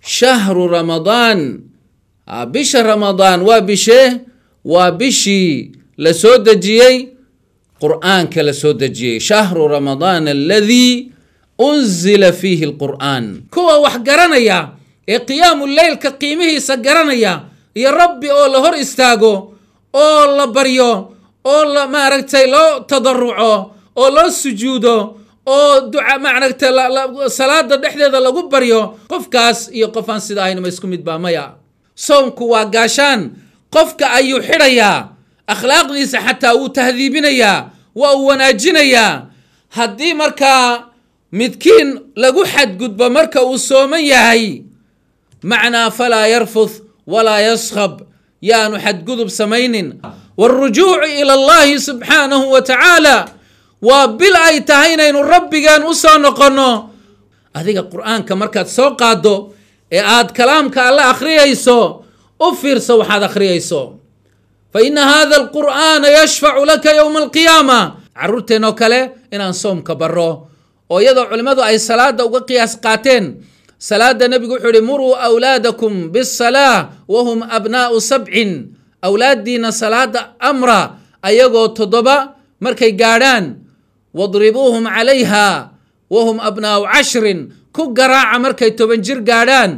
shahru ramadaan bisha ramadaan waa bishee waa bishii la soo dejiyey qur'aanka la soo dejiyey shahru ramadaan aladii unzila fiihi alqur'aan kuwa wax garanaya ee qiyaamu leylka qiimihiisa garanaya iyo rabbi oo la hor istaago oo la baryo oo la maaragtay loo tadaruco oo loo sujuudo oo duca maaragta salaada dhexdeeda lagu baryo qofkaas iyo qofaan sida ahayn isku mid baa maya soomku waa gaashaan qofka ayuu xidhayaa akhlaaqdiisa xataa wuu tahdiibinayaa waa uu wanaajinayaa haddii markaa midkiin lagu xadgudbo marka uu sooman yahay macnaa falaa yarfuth walaa yaskhab yaanu xadgudub samaynin waarujuucu ila allahi subxaanahu wa tacaala waa bil ay tahay inaynu rabbigaan u soo noqonno adiga qur-aanka markaad soo qaaddo ee aad kalaamka alla akhriyayso u fiirso waxaad akhriyayso fa inna haada alqur'aana yashfacu laka yowma alqiyaama carruurteennoo kale inaan soomka barro oo iyadoo culimmadu ay salaadda uga qiyaas qaateen salaadda nebigu wuxuu ihi muruu awlaadakum bisalaa wa hum abnaa'u sabcin awlaaddiinna salaadda amra ayagoo toddoba markay gaadhaan wadribuuhum calayha wahum abnaa'u cashrin ku garaaca markay toban jir gaadhaan